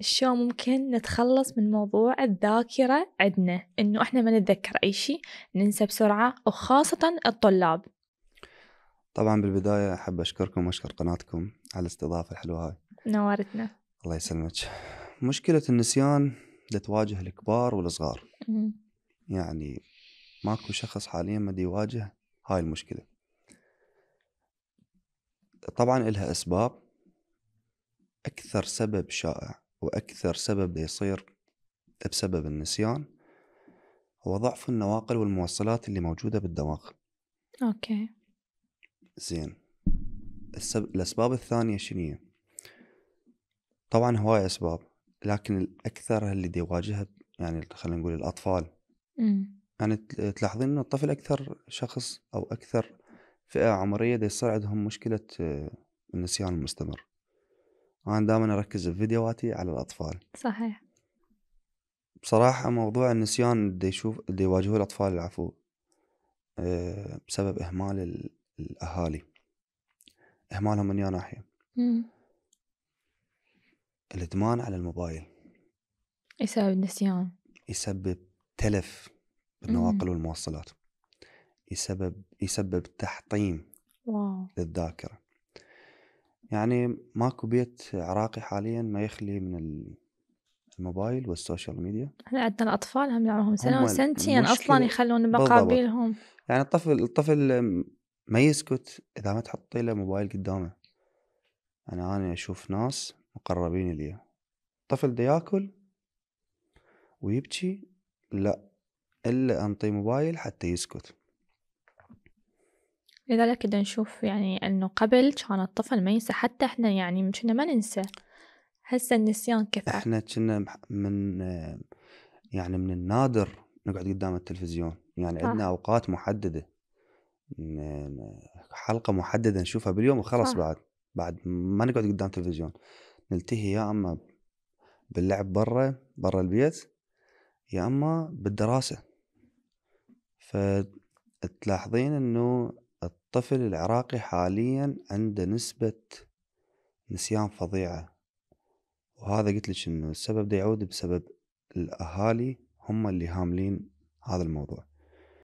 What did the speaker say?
شو ممكن نتخلص من موضوع الذاكرة عندنا إنه إحنا ما نتذكر أي شيء ننسى بسرعة وخاصة الطلاب طبعا بالبداية أحب أشكركم وأشكر قناتكم على الاستضافة الحلوة هاي نورتنا الله يسلمك مشكلة النسيان تواجه الكبار والصغار م- يعني ماكو شخص حاليا ما يواجه هاي المشكلة طبعا إلها أسباب أكثر سبب شائع وأكثر سبب يصير بسبب النسيان هو ضعف النواقل والموصلات اللي موجودة بالدماغ أوكي زين السب... الأسباب الثانية شنية طبعا هواي أسباب لكن الأكثر اللي يواجهها يعني خلينا نقول الأطفال م. يعني تلاحظين أن الطفل أكثر شخص أو أكثر فئة عمرية دي يصير عندهم مشكلة آه، النسيان المستمر انا دائما اركز بفيديوهاتي على الاطفال صحيح بصراحه موضوع النسيان اللي يشوف اللي يواجهوه الاطفال العفو آه، بسبب اهمال الاهالي اهمالهم من يا ناحيه الادمان على الموبايل يسبب النسيان يسبب تلف بالنواقل والمواصلات يسبب يسبب تحطيم واو. للذاكره يعني ماكو بيت عراقي حاليا ما يخلي من الموبايل والسوشيال ميديا احنا عندنا الاطفال هم عمرهم سنه وسنتين اصلا يخلون مقابلهم يعني الطفل الطفل ما يسكت اذا ما تحطي له موبايل قدامه انا يعني انا اشوف ناس مقربين لي طفل ده ياكل ويبكي لا الا انطي موبايل حتى يسكت لذلك كده نشوف يعني أنه قبل كان الطفل ما ينسى حتى إحنا يعني كنا ما ننسى هسه النسيان كثر إحنا كنا من يعني من النادر نقعد قدام التلفزيون يعني آه. عندنا أوقات محددة حلقة محددة نشوفها باليوم وخلص آه. بعد بعد ما نقعد قدام التلفزيون نلتهي يا اما باللعب برا برا البيت يا اما بالدراسه فتلاحظين انه الطفل العراقي حاليا عنده نسبة نسيان فظيعة وهذا قلت لك انه السبب ده يعود بسبب الاهالي هم اللي هاملين هذا الموضوع